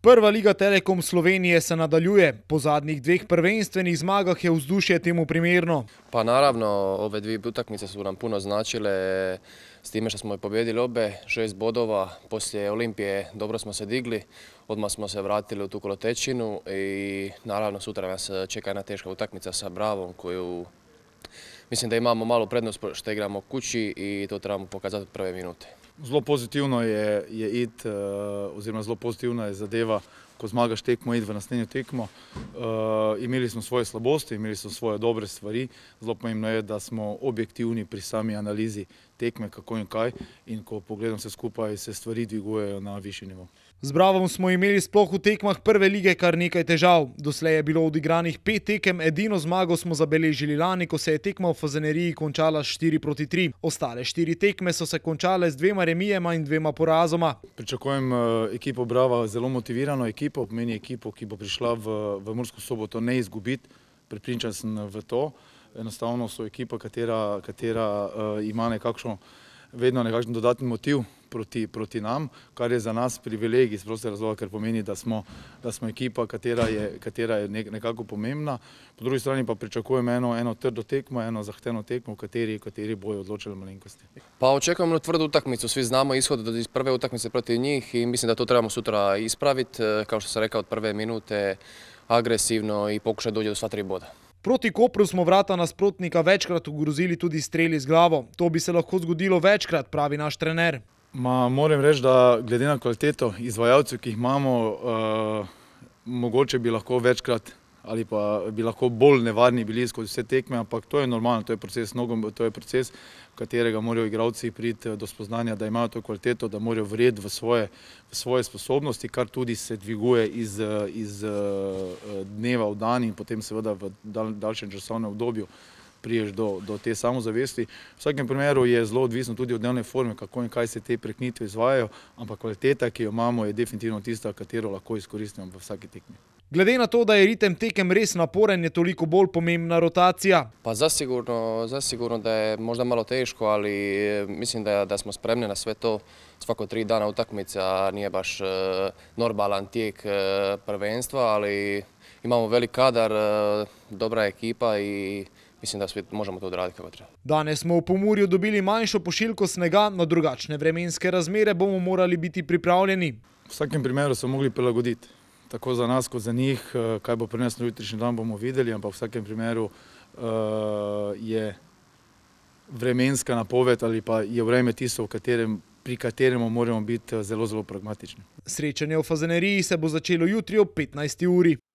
Prva liga Telekom Slovenije se nadaljuje. Po zadnjih dveh prvenstvenih zmagah je vzdušje temu primerno. Pa naravno, ove dve utakmice su nam puno značile. S time što smo je pobjedili obe, šest bodova, poslije Olimpije dobro smo se digli, odmah smo se vratili u tu kolotečinu i naravno sutra nas čeka jedna teška utakmica sa Bravom koju mislim da imamo malu prednost što igramo kući i to trebamo pokazati prve minute. Zelo pozitivno je, je it, eh, oziroma zelo pozitivna je zadeva ko zmagaš tekmo, idi v naslednjo tekmo. Eh, imeli smo svoje slabosti, imeli smo svoje dobre stvari. Zelo pomembno je, da smo objektivni pri sami analizi tekme, kako in kaj. In ko pogledam se skupaj, se stvari dvigujejo na višji nivo. Z Bravom smo imeli sploh v tekmah prve lige kar nekaj težav. Doslej je bilo odigranih pet tekem, edino zmago smo zabeležili lani, ko se je tekma v Fazeneriji končala 4 proti 3. Ostale štiri tekme so se končale z dvema remijema in dvema porazoma. Pričakujem eh, ekipo Brava zelo motivirano ekipo ekipo, pomeni ekipo, ki bo prišla v, v Mursko soboto ne izgubiti, pripričan sem v to. Enostavno so ekipa, katera, katera uh, ima nekakšno vedno nekakšen dodatni motiv proti nam, kar je za nas privilegij iz proste razloga, ker pomeni, da smo ekipa, katera je nekako pomembna. Po drugi strani pa pričakujem eno trdo tekmo, eno zahteno tekmo, kateri bojo odločili malenkosti. Pa očekujem na tvrdu utakmicu. Svi znamo izhod iz prve utakmice proti njih in mislim, da to trebamo sutra ispraviti, eh, kao što sam rekao, od prve minute agresivno i pokušati dođe do sva tri boda. Proti Koperu smo vrata nasprotnika večkrat ogrozili tudi streli z glavo. To bi se lahko zgodilo večkrat, pravi naš trener. Ma, moram reči, da glede na kvaliteto izvajalcev, ki jih imamo, uh, mogoče bi lahko večkrat ali pa bi lahko bolj nevarni bili skozi vse tekme, ampak to je normalno, to je proces, to je proces katerega morajo igravci priti eh, do spoznanja, da imajo to kvaliteto, da morajo vred v svoje, v svoje sposobnosti, kar tudi se dviguje iz, eh, iz eh, dneva v dan in potem seveda v dal, daljšem časovnem obdobju priješ do te samozavesti. V vsakem primeru je zelo odvisno tudi od dnevne forme, kako in kaj se te preknitve izvajajo, ampak kvaliteta, ki jo imamo, je definitivno tista, katero lahko izkoristimo v vsaki tekmi. Glede na to, da je ritem tekem res naporen, je toliko bolj pomembna rotacija. Pa zasigurno, da je možda malo težko, ali eh, mislim, da smo spremni na sve to. Svako tri dana utakmica nije baš eh, normalan tijek eh, prvenstva, ali imamo velik kadar, dobra ekipa i mislim, da spet možemo to odraditi, kako treba. Danes smo v Pomurju dobili manjšo pošiljko snega, na drugačne vremenske razmere bomo morali biti pripravljeni. V vsakem primeru so mogli prilagoditi. Tako za nas, kot za njih, eh, kaj bo prinesel jutrišnji dan, bomo videli, ampak v vsakem primeru uh, je vremenska napoved ali pa je vreme tisto, katerem, pri katerem moramo biti eh, zelo, zelo pragmatični. Srečanje v Fazeneriji se bo začelo jutri ob 15. uri.